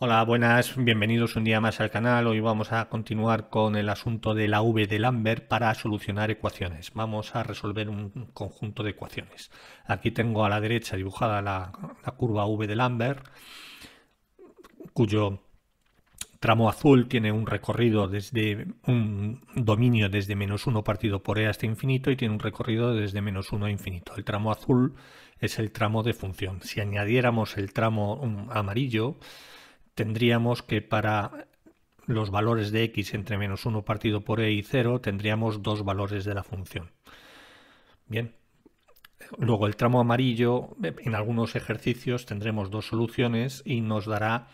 Hola, buenas, bienvenidos un día más al canal. Hoy vamos a continuar con el asunto de la V de Lambert para solucionar ecuaciones. Vamos a resolver un conjunto de ecuaciones. Aquí tengo a la derecha dibujada la, curva V de Lambert, cuyo tramo azul tiene un recorrido desde un dominio desde menos 1 partido por E hasta infinito y tiene un recorrido desde menos 1 a infinito. El tramo azul es el tramo de función. Si añadiéramos el tramo amarillo, tendríamos que para los valores de x entre menos 1 partido por e y 0 tendríamos dos valores de la función. Bien. Luego el tramo amarillo, en algunos ejercicios tendremos dos soluciones y nos dará,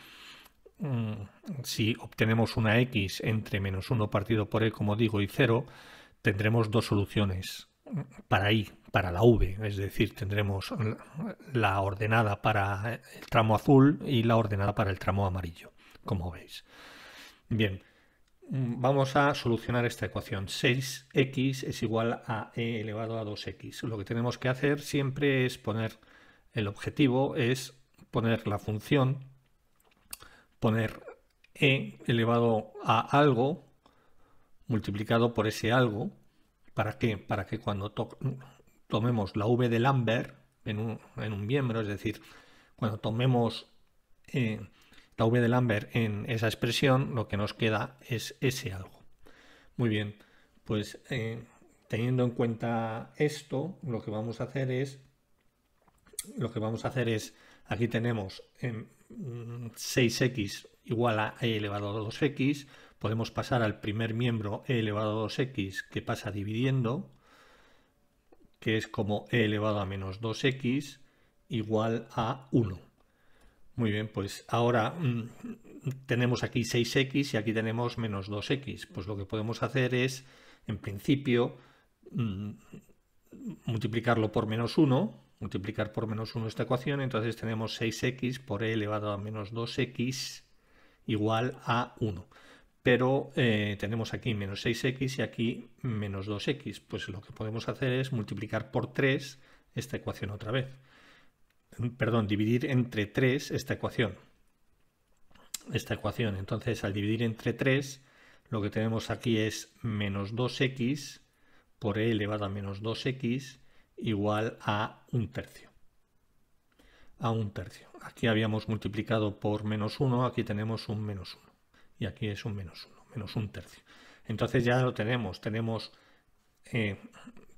mm, si obtenemos una x entre menos 1 partido por e, como digo, y 0, tendremos dos soluciones para I, para la V, es decir, tendremos la ordenada para el tramo azul y la ordenada para el tramo amarillo, como veis. Bien, vamos a solucionar esta ecuación. 6x es igual a e elevado a 2x. Lo que tenemos que hacer siempre es poner, el objetivo es poner la función, poner e elevado a algo multiplicado por ese algo, ¿Para qué? Para que cuando tomemos la V de Lambert en un, miembro, es decir, cuando tomemos eh, la V de Lambert en esa expresión, lo que nos queda es ese algo. Muy bien, pues eh, teniendo en cuenta esto, lo que vamos a hacer es, lo que vamos a hacer es, aquí tenemos 6x em, igual a e elevado a 2x, podemos pasar al primer miembro e elevado a 2x que pasa dividiendo, que es como e elevado a menos 2x igual a 1. Muy bien, pues ahora mm, tenemos aquí 6x y aquí tenemos menos 2x. Pues lo que podemos hacer es, en principio, mm, multiplicarlo por menos 1, multiplicar por menos 1 esta ecuación, entonces tenemos 6x por e elevado a menos 2x igual a 1 pero eh, tenemos aquí menos 6x y aquí menos 2x. Pues lo que podemos hacer es multiplicar por 3 esta ecuación otra vez. Perdón, dividir entre 3 esta ecuación. Esta ecuación. Entonces, al dividir entre 3, lo que tenemos aquí es menos 2x por e elevado a menos 2x igual a un tercio. A un tercio. Aquí habíamos multiplicado por menos 1, aquí tenemos un menos 1 y aquí es un menos 1, menos un tercio. Entonces ya lo tenemos, tenemos, eh,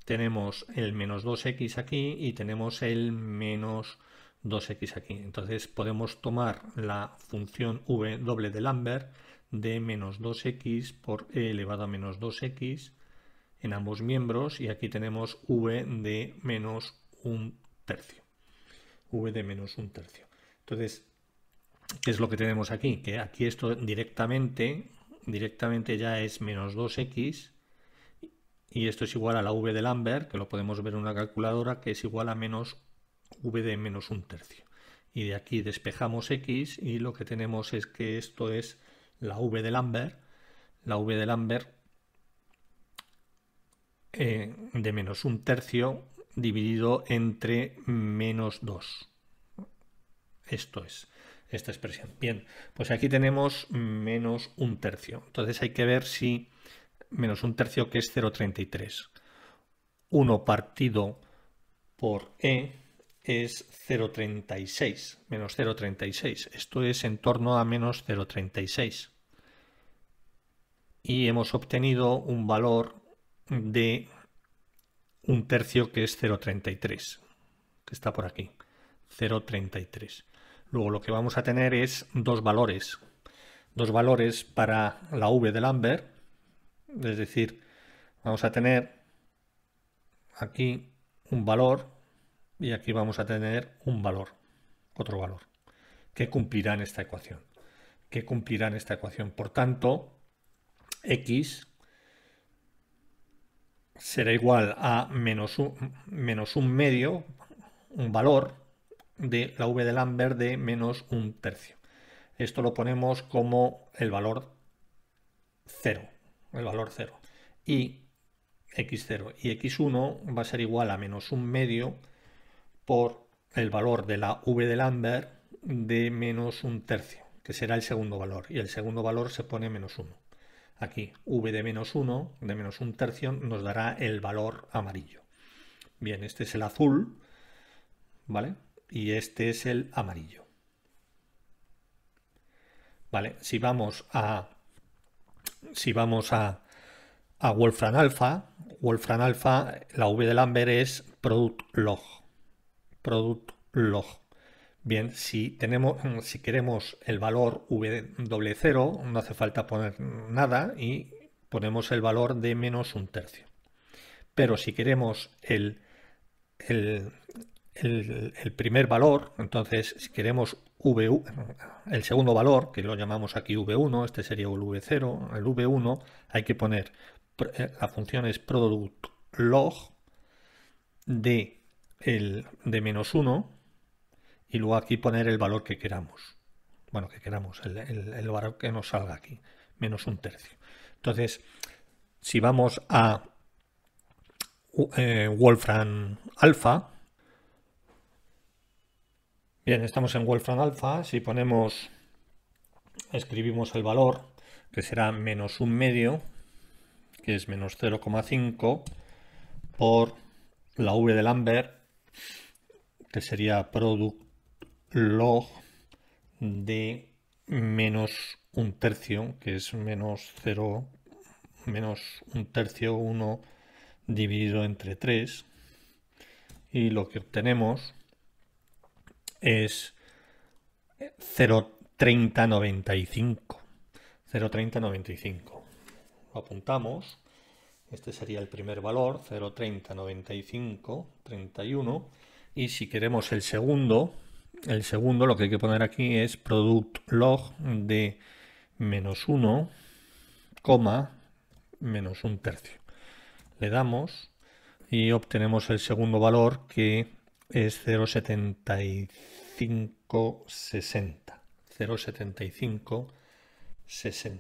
tenemos el menos 2x aquí y tenemos el menos 2x aquí. Entonces podemos tomar la función v doble de Lambert de menos 2x por e elevado a menos 2x en ambos miembros y aquí tenemos v de menos un tercio. v de menos un tercio. Entonces ¿Qué es lo que tenemos aquí? Que aquí esto directamente, directamente ya es menos 2x y esto es igual a la v de Lambert, que lo podemos ver en una calculadora, que es igual a menos v de menos un tercio. Y de aquí despejamos x y lo que tenemos es que esto es la v de Lambert, la v de Lambert eh, de menos un tercio dividido entre menos 2. Esto es esta expresión. Bien, pues aquí tenemos menos un tercio. Entonces hay que ver si menos un tercio que es 0,33. 1 partido por E es 0,36, menos 0,36. Esto es en torno a menos 0,36. Y hemos obtenido un valor de un tercio que es 0,33, que está por aquí, 0,33. Luego lo que vamos a tener es dos valores. Dos valores para la V de Lambert. Es decir, vamos a tener aquí un valor y aquí vamos a tener un valor, otro valor, que cumplirán esta ecuación. Que cumplirán esta ecuación. Por tanto, x será igual a menos un medio, un valor, de la V de Lambert de menos un tercio. Esto lo ponemos como el valor 0, el valor 0. Y x0 y x1 va a ser igual a menos un medio por el valor de la V de Lambert de menos un tercio, que será el segundo valor. Y el segundo valor se pone menos 1. Aquí, V de menos 1, de menos un tercio, nos dará el valor amarillo. Bien, este es el azul, ¿vale? y este es el amarillo. Vale, si vamos a si vamos a, a Wolfram Alpha, Wolfram Alpha, la V de Lambert es product log. Product log. Bien, si, tenemos, si queremos el valor W0, no hace falta poner nada y ponemos el valor de menos un tercio. Pero si queremos el, el, el, primer valor, entonces si queremos V, el segundo valor, que lo llamamos aquí V1, este sería V0, el V1, hay que poner, la función es product log de, el, de menos 1 y luego aquí poner el valor que queramos. Bueno, que queramos, el, valor que nos salga aquí, menos un tercio. Entonces, si vamos a eh, Wolfram Alpha, Bien, estamos en Wolfram Alpha. Si ponemos, escribimos el valor, que será menos un medio, que es menos 0,5, por la V de Lambert, que sería product log de menos un tercio, que es menos 0, menos un tercio 1 dividido entre 3. Y lo que obtenemos es 03095. 03095. Lo apuntamos. Este sería el primer valor, 03095, 31. Y si queremos el segundo, el segundo lo que hay que poner aquí es product log de menos 1, coma, menos un tercio. Le damos y obtenemos el segundo valor que es 0,75. 0,7560. 0,7560.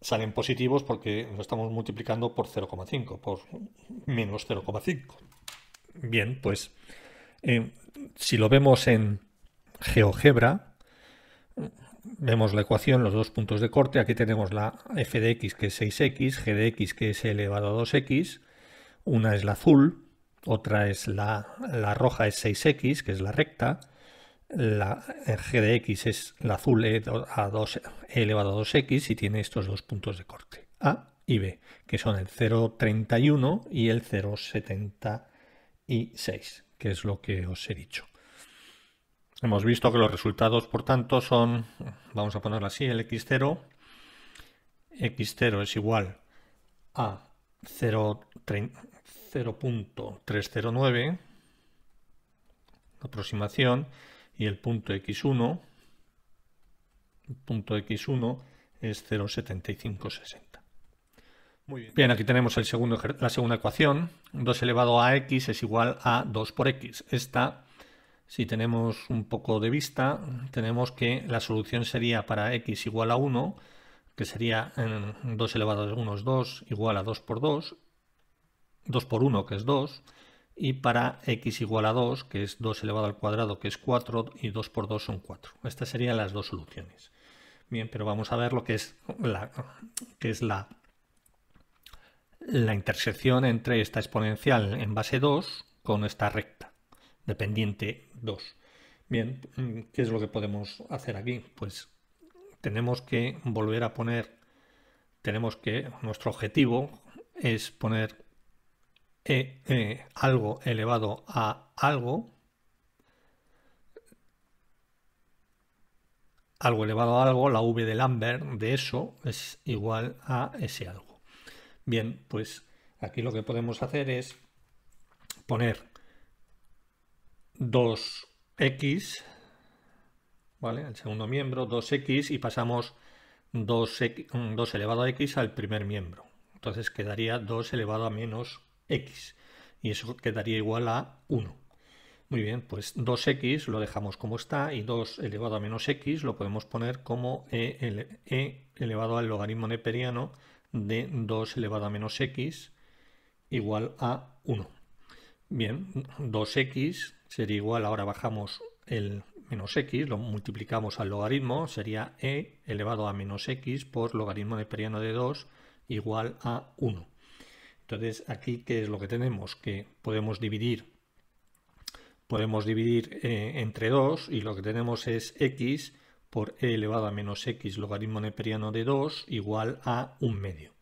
Salen positivos porque lo estamos multiplicando por 0,5, por menos 0,5. Bien, pues eh, si lo vemos en GeoGebra, vemos la ecuación, los dos puntos de corte. Aquí tenemos la f de x que es 6x, g de x que es elevado a 2x. Una es la azul, otra es la, roja es 6x, que es la recta. La g de x es la azul e a 2, e elevado a 2x y tiene estos dos puntos de corte, A y B, que son el 0,31 y el 0,76, que es lo que os he dicho. Hemos visto que los resultados, por tanto, son, vamos a ponerlo así, el x0, x0 es igual a 0, 0.309, aproximación, y el punto x1, punto x1 es 0.7560. Muy bien. aquí tenemos el segundo, la segunda ecuación. 2 elevado a x es igual a 2 por x. Esta, si tenemos un poco de vista, tenemos que la solución sería para x igual a 1, que sería 2 elevado a 1 es 2, igual a 2 por 2, 2 por 1, que es 2, y para x igual a 2, que es 2 elevado al cuadrado, que es 4, y 2 por 2 son 4. Estas serían las dos soluciones. Bien, pero vamos a ver lo que es la, que es la, la intersección entre esta exponencial en base 2 con esta recta, dependiente 2. Bien, ¿qué es lo que podemos hacer aquí? Pues tenemos que volver a poner, tenemos que, nuestro objetivo es poner eh, eh, algo elevado a algo, algo elevado a algo, la v de Lambert de eso es igual a ese algo. Bien, pues aquí lo que podemos hacer es poner 2x, ¿vale? El segundo miembro, 2x y pasamos 2, 2 elevado a x al primer miembro. Entonces quedaría 2 elevado a menos x. Y eso quedaría igual a 1. Muy bien, pues 2x lo dejamos como está y 2 elevado a menos x lo podemos poner como e, e elevado al logaritmo neperiano de 2 elevado a menos x igual a 1. Bien, 2x sería igual, ahora bajamos el menos x, lo multiplicamos al logaritmo, sería e elevado a menos x por logaritmo neperiano de 2 igual a 1. Entonces, aquí, ¿qué es lo que tenemos? Que podemos dividir, podemos dividir eh, entre 2 y lo que tenemos es x por e elevado a menos x logaritmo neperiano de 2 igual a un medio.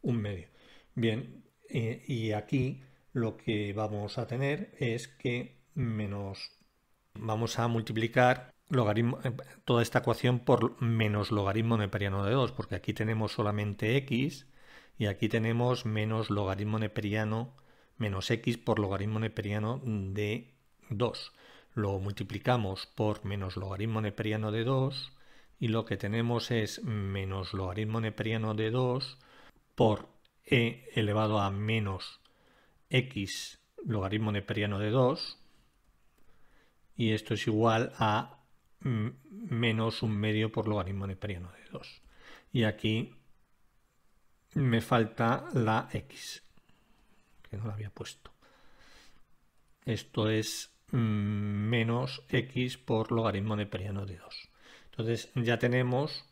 Un medio. Bien, eh, y aquí lo que vamos a tener es que menos, vamos a multiplicar logaritmo, eh, toda esta ecuación por menos logaritmo neperiano de 2, porque aquí tenemos solamente x y aquí tenemos menos logaritmo neperiano, menos x por logaritmo neperiano de 2. Lo multiplicamos por menos logaritmo neperiano de 2 y lo que tenemos es menos logaritmo neperiano de 2 por e elevado a menos x logaritmo neperiano de 2 y esto es igual a menos un medio por logaritmo neperiano de 2. Y aquí me falta la X, que no la había puesto. Esto es mm, menos X por logaritmo de neperiano de 2. Entonces ya tenemos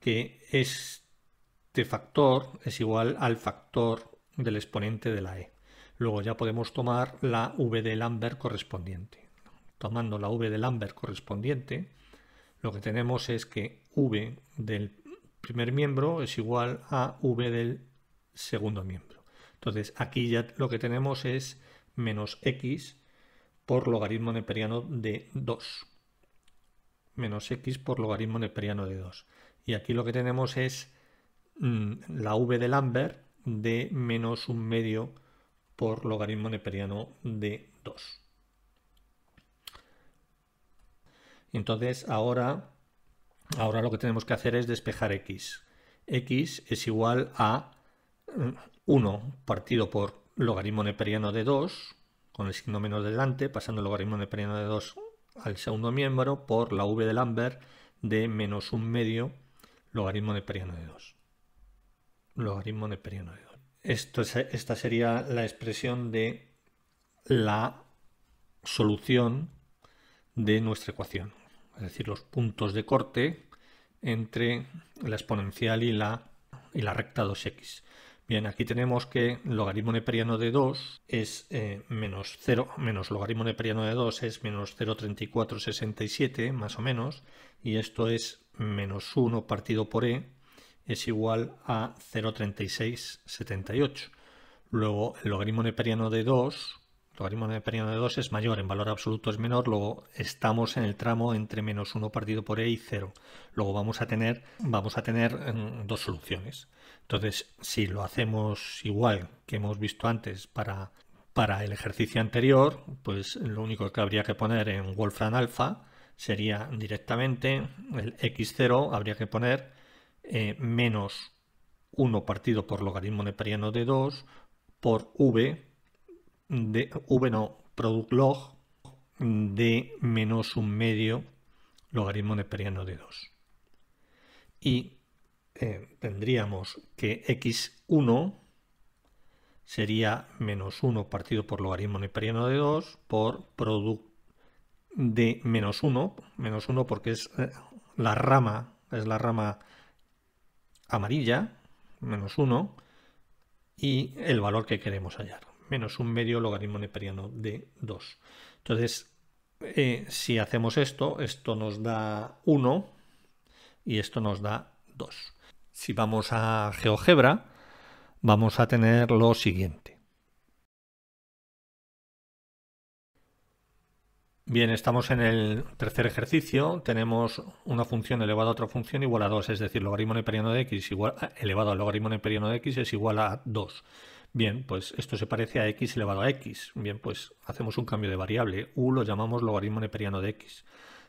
que este factor es igual al factor del exponente de la E. Luego ya podemos tomar la V de Lambert correspondiente. Tomando la V de Lambert correspondiente, lo que tenemos es que V del primer miembro es igual a v del segundo miembro. Entonces aquí ya lo que tenemos es menos x por logaritmo neperiano de 2. Menos x por logaritmo neperiano de 2. Y aquí lo que tenemos es mm, la v de Lambert de menos un medio por logaritmo neperiano de 2. Entonces ahora Ahora lo que tenemos que hacer es despejar x. x es igual a 1 mm, partido por logaritmo neperiano de 2, con el signo menos delante, pasando logaritmo neperiano de 2 al segundo miembro, por la v de Lambert de menos un medio logaritmo neperiano de 2. Logaritmo neperiano de 2. esta sería la expresión de la solución de nuestra ecuación es decir, los puntos de corte entre la exponencial y la, y la recta 2x. Bien, aquí tenemos que logaritmo neperiano de 2 es eh, menos 0, menos logaritmo neperiano de 2 es menos 0,3467, más o menos, y esto es menos 1 partido por e es igual a 0,3678. Luego, el logaritmo neperiano de 2 logaritmo de periodo de 2 es mayor, en valor absoluto es menor, luego estamos en el tramo entre menos 1 partido por e y 0. Luego vamos a tener, vamos a tener em, dos soluciones. Entonces, si lo hacemos igual que hemos visto antes para, para el ejercicio anterior, pues lo único que habría que poner en Wolfram alfa sería directamente el x0, habría que poner eh, menos 1 partido por logaritmo neperiano de 2 por v de v no, product log de menos un medio logaritmo neperiano de 2. Y eh, tendríamos que x1 sería menos 1 partido por logaritmo neperiano de 2 por product de menos 1, menos 1 porque es eh, la rama, es la rama amarilla, menos 1, y el valor que queremos hallar menos un medio logaritmo neperiano de 2. Entonces, eh, si hacemos esto, esto nos da 1 y esto nos da 2. Si vamos a GeoGebra, vamos a tener lo siguiente. Bien, estamos en el tercer ejercicio. Tenemos una función elevada a otra función igual a 2, es decir, logaritmo neperiano de x elevado al logaritmo neperiano de x es igual a 2. Bien, pues esto se parece a x elevado a x. Bien, pues hacemos un cambio de variable. u lo llamamos logaritmo neperiano de x.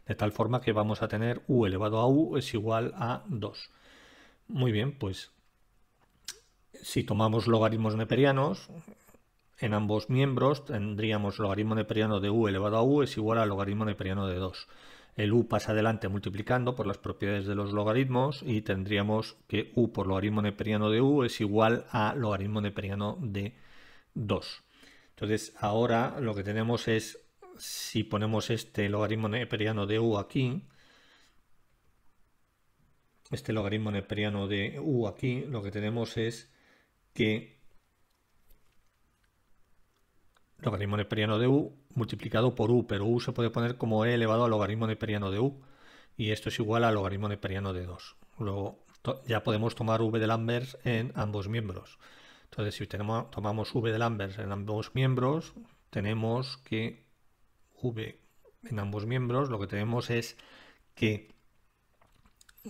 De tal forma que vamos a tener u elevado a u es igual a 2. Muy bien, pues si tomamos logaritmos neperianos, en ambos miembros tendríamos logaritmo neperiano de u elevado a u es igual al logaritmo neperiano de 2 el u pasa adelante multiplicando por las propiedades de los logaritmos y tendríamos que u por logaritmo neperiano de u es igual a logaritmo neperiano de 2. Entonces ahora lo que tenemos es, si ponemos este logaritmo neperiano de u aquí, este logaritmo neperiano de u aquí, lo que tenemos es que logaritmo periano de u multiplicado por u, pero u se puede poner como e elevado al logaritmo periano de u, y esto es igual al logaritmo de periano de 2. Luego ya podemos tomar v de Lambert en ambos miembros. Entonces, si tenemos, tomamos v de Lambert en ambos miembros, tenemos que v en ambos miembros, lo que tenemos es que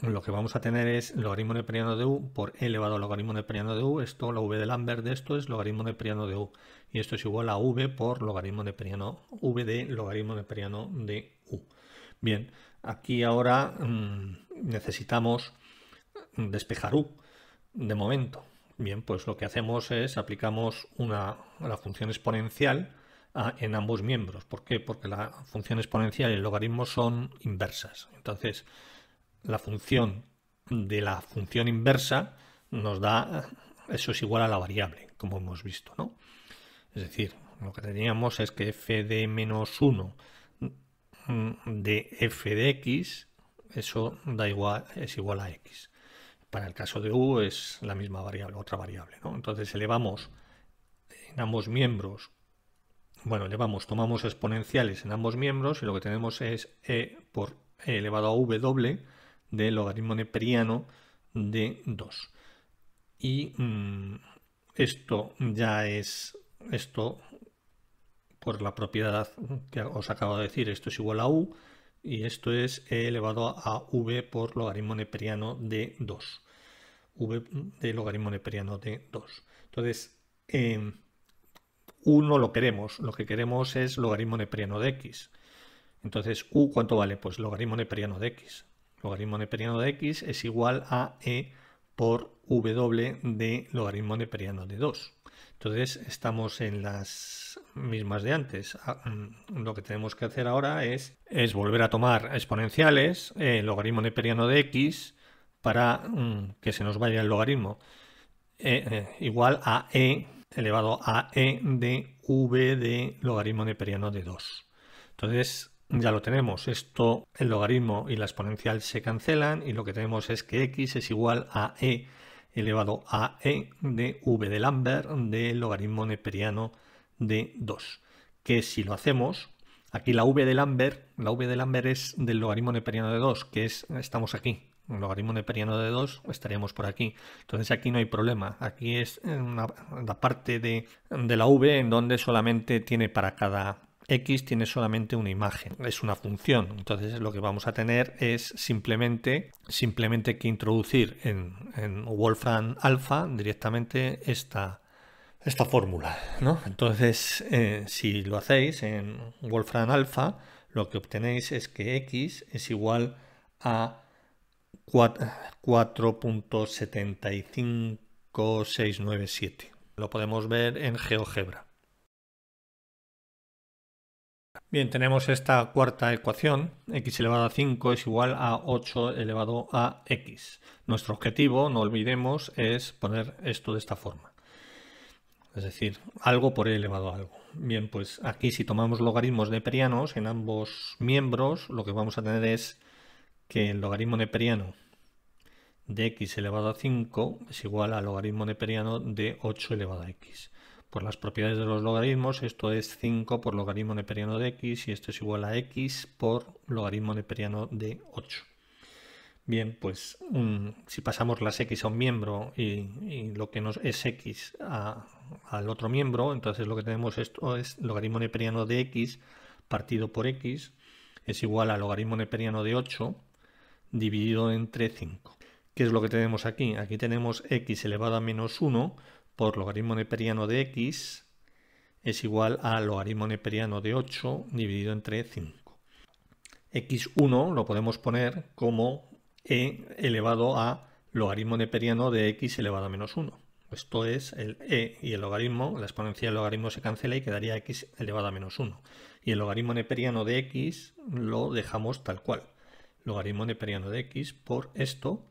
lo que vamos a tener es logaritmo de neperiano de u por e elevado a logaritmo neperiano de u. Esto, la v de Lambert de esto es logaritmo neperiano de u. Y esto es igual a v por logaritmo neperiano, v de logaritmo neperiano de u. Bien, aquí ahora mm, necesitamos despejar u de momento. Bien, pues lo que hacemos es aplicamos una, la función exponencial en ambos miembros. ¿Por qué? Porque la función exponencial y el logaritmo son inversas. Entonces, la función de la función inversa nos da, eso es igual a la variable, como hemos visto, ¿no? Es decir, lo que teníamos es que f de menos 1 de f de x, eso da igual, es igual a x. Para el caso de u es la misma variable, otra variable, ¿no? Entonces elevamos en ambos miembros, bueno, elevamos, tomamos exponenciales en ambos miembros y lo que tenemos es e por e elevado a w, de logaritmo neperiano de 2. Y mm, esto ya es, esto por la propiedad que os acabo de decir, esto es igual a u y esto es e elevado a v por logaritmo neperiano de 2. v de logaritmo neperiano de 2. Entonces, em, u no lo queremos, lo que queremos es logaritmo neperiano de x. Entonces, u cuánto vale? Pues logaritmo neperiano de x logaritmo neperiano de x es igual a e por w de logaritmo neperiano de 2. Entonces estamos en las mismas de antes. Ah, mm, lo que tenemos que hacer ahora es, volver a tomar exponenciales, eh, logaritmo neperiano de x, para mm, que se nos vaya el logaritmo, eh, eh, igual a e elevado a e de v de logaritmo neperiano de 2. Entonces ya lo tenemos. Esto, el logaritmo y la exponencial se cancelan y lo que tenemos es que x es igual a e elevado a e de v de Lambert del logaritmo neperiano de 2. Que si lo hacemos, aquí la v de Lambert, la v de Lambert es del logaritmo neperiano de 2, que es, estamos aquí. El logaritmo neperiano de 2 estaríamos por aquí. Entonces aquí no hay problema. Aquí es la parte de, de la v en donde solamente tiene para cada X tiene solamente una imagen, es una función. Entonces lo que vamos a tener es simplemente, simplemente que introducir en, en Wolfram Alpha directamente esta, esta fórmula. ¿no? Entonces eh, si lo hacéis en Wolfram Alpha, lo que obtenéis es que X es igual a 4.75697. Lo podemos ver en GeoGebra. Bien, tenemos esta cuarta ecuación, x elevado a 5 es igual a 8 elevado a x. Nuestro objetivo, no olvidemos, es poner esto de esta forma. Es decir, algo por e elevado a algo. Bien, pues aquí si tomamos logaritmos neperianos en ambos miembros, lo que vamos a tener es que el logaritmo neperiano de x elevado a 5 es igual al logaritmo neperiano de 8 elevado a x. Por las propiedades de los logaritmos, esto es 5 por logaritmo neperiano de x y esto es igual a x por logaritmo neperiano de 8. Bien, pues si pasamos las x a un miembro y, lo que nos es x al otro miembro, entonces lo que tenemos esto es logaritmo neperiano de x partido por x es igual a logaritmo neperiano de 8 dividido entre 5. ¿Qué es lo que tenemos aquí? Aquí tenemos x elevado a menos 1 por logaritmo neperiano de x es igual a logaritmo neperiano de 8 dividido entre 5. x1 lo podemos poner como e elevado a logaritmo neperiano de x elevado a menos 1. Esto es el e y el logaritmo, la exponencia del logaritmo se cancela y quedaría x elevado a menos 1. Y el logaritmo neperiano de x lo dejamos tal cual. Logaritmo neperiano de x por esto,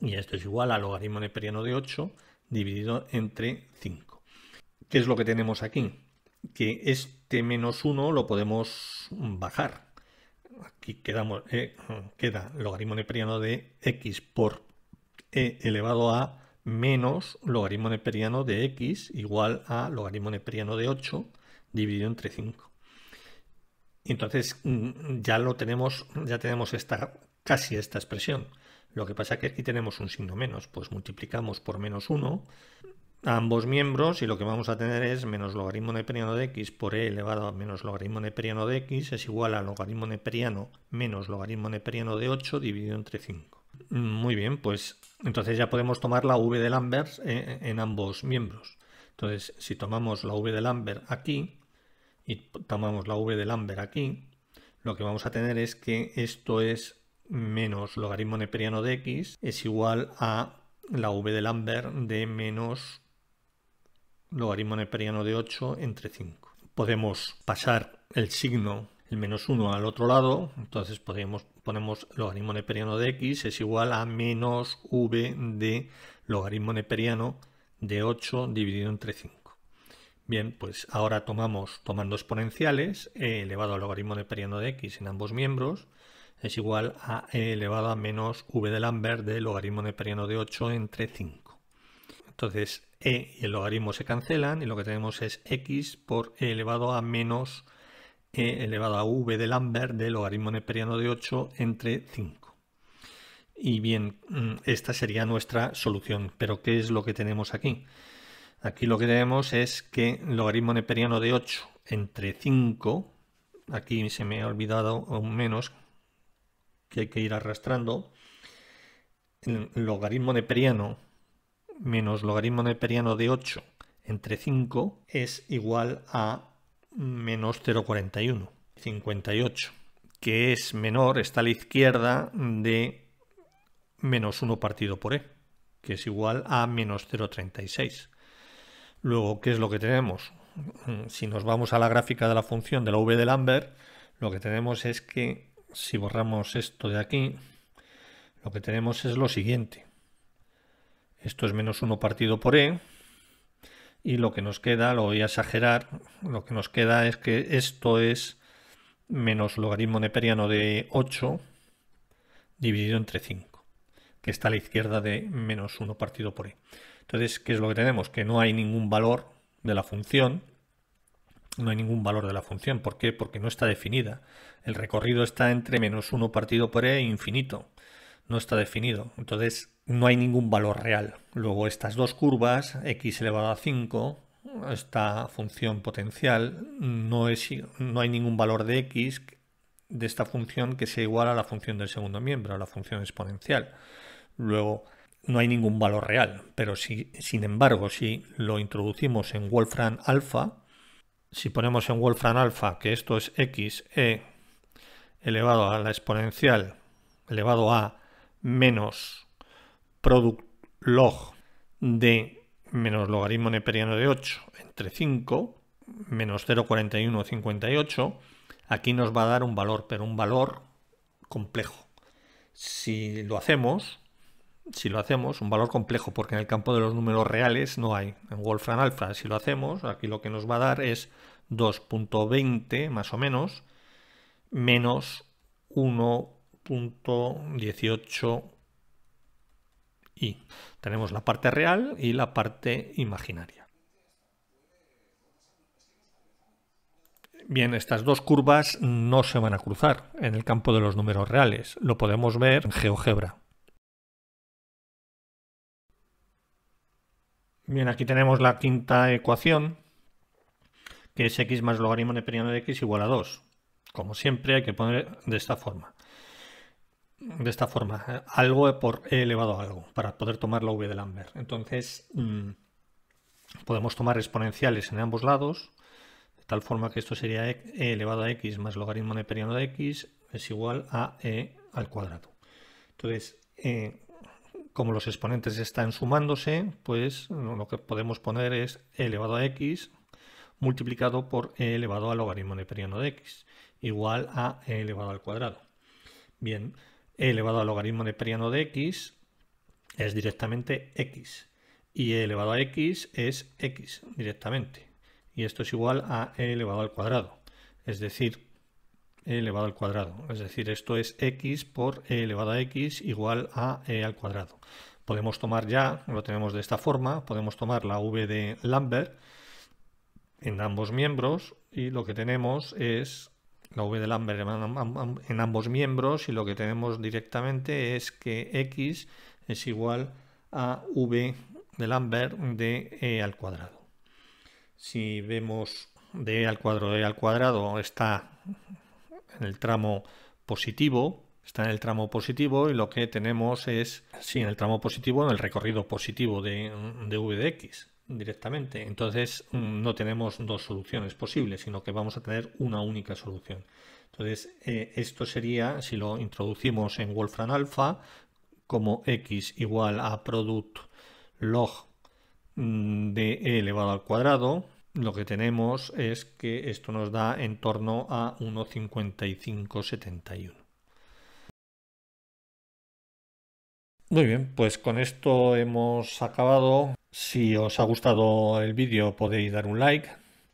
y esto es igual a logaritmo neperiano de 8 dividido entre 5. ¿Qué es lo que tenemos aquí? Que este menos 1 lo podemos bajar. Aquí quedamos, eh, queda logaritmo neperiano de x por e elevado a menos logaritmo neperiano de x igual a logaritmo neperiano de 8 dividido entre 5. Entonces mm, ya lo tenemos, ya tenemos esta, casi esta expresión. Lo que pasa es que aquí tenemos un signo menos, pues multiplicamos por menos 1 a ambos miembros y lo que vamos a tener es menos logaritmo neperiano de x por e elevado a menos logaritmo neperiano de x es igual a logaritmo neperiano menos logaritmo neperiano de 8 dividido entre 5. Muy bien, pues entonces ya podemos tomar la v de Lambert eh, eh, en ambos miembros. Entonces, si tomamos la v de Lambert aquí y tomamos la v de Lambert aquí, lo que vamos a tener es que esto es menos logaritmo neperiano de x es igual a la v de Lambert de menos logaritmo neperiano de 8 entre 5. Podemos pasar el signo, el menos 1 al otro lado, entonces podemos, ponemos logaritmo neperiano de x es igual a menos v de logaritmo neperiano de 8 dividido entre 5. Bien, pues ahora tomamos, tomando exponenciales, eh, elevado al logaritmo neperiano de x en ambos miembros, es igual a e elevado a menos v de Lambert del logaritmo neperiano de 8 entre 5. Entonces e y el logaritmo se cancelan y lo que tenemos es x por e elevado a menos e elevado a v de Lambert del logaritmo neperiano de 8 entre 5. Y bien, mm, esta sería nuestra solución. Pero ¿qué es lo que tenemos aquí? Aquí lo que tenemos es que logaritmo neperiano de 8 entre 5, aquí se me ha olvidado un menos, que hay que ir arrastrando, el logaritmo periano menos logaritmo de periano de 8 entre 5 es igual a menos 0,41, 58, que es menor, está a la izquierda de menos 1 partido por e, que es igual a menos 0,36. Luego, ¿qué es lo que tenemos? Si nos vamos a la gráfica de la función de la v de Lambert, lo que tenemos es que si borramos esto de aquí, lo que tenemos es lo siguiente. Esto es menos 1 partido por E. Y lo que nos queda, lo voy a exagerar, lo que nos queda es que esto es menos logaritmo neperiano de 8 dividido entre 5, que está a la izquierda de menos 1 partido por E. Entonces, ¿qué es lo que tenemos? Que no hay ningún valor de la función, no hay ningún valor de la función. ¿Por qué? Porque no está definida. El recorrido está entre menos 1 partido por e, e infinito. No está definido. Entonces no hay ningún valor real. Luego estas dos curvas, x elevado a 5, esta función potencial, no, es, no hay ningún valor de x de esta función que sea igual a la función del segundo miembro, a la función exponencial. Luego no hay ningún valor real, pero si, sin embargo, si lo introducimos en Wolfram alfa, si ponemos en Wolfram alfa que esto es e elevado a la exponencial elevado a menos product log de menos logaritmo neperiano de 8 entre 5 menos 0,4158 aquí nos va a dar un valor pero un valor complejo si lo hacemos si lo hacemos, un valor complejo, porque en el campo de los números reales no hay. En Wolfram Alpha, si lo hacemos, aquí lo que nos va a dar es 2.20 más o menos, menos 1.18i. Tenemos la parte real y la parte imaginaria. Bien, estas dos curvas no se van a cruzar en el campo de los números reales. Lo podemos ver en GeoGebra. Bien, aquí tenemos la quinta ecuación, que es x más logaritmo de periano de x igual a 2. Como siempre, hay que poner de esta forma. De esta forma, algo por e elevado a algo, para poder tomar la v de Lambert. Entonces, mm, podemos tomar exponenciales en ambos lados, de tal forma que esto sería e, e elevado a x más logaritmo neperiano de x es igual a e al cuadrado. Entonces, eh, como los exponentes están sumándose, pues lo que podemos poner es e elevado a x multiplicado por e elevado al logaritmo neperiano de x, igual a e elevado al cuadrado. Bien, e elevado al logaritmo neperiano de x es directamente x, y e elevado a x es x directamente, y esto es igual a e elevado al cuadrado, es decir, e elevado al cuadrado. Es decir, esto es x por e elevado a x igual a e al cuadrado. Podemos tomar ya, lo tenemos de esta forma, podemos tomar la v de Lambert en ambos miembros y lo que tenemos es la v de Lambert en ambos miembros y lo que tenemos directamente es que x es igual a v de Lambert de e al cuadrado. Si vemos de e al cuadrado, e al cuadrado está en el tramo positivo, está en el tramo positivo y lo que tenemos es, sí, en el tramo positivo, en el recorrido positivo de, de v de x directamente. Entonces mm, no tenemos dos soluciones posibles, sino que vamos a tener una única solución. Entonces eh, esto sería, si lo introducimos en Wolfram Alpha como x igual a product log mm, de e elevado al cuadrado lo que tenemos es que esto nos da en torno a 1,5571. Muy bien, pues con esto hemos acabado. Si os ha gustado el vídeo podéis dar un like.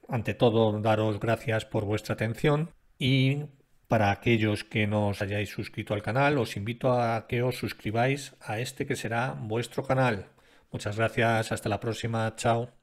Ante todo, daros gracias por vuestra atención y para aquellos que no os hayáis suscrito al canal, os invito a que os suscribáis a este que será vuestro canal. Muchas gracias, hasta la próxima, chao.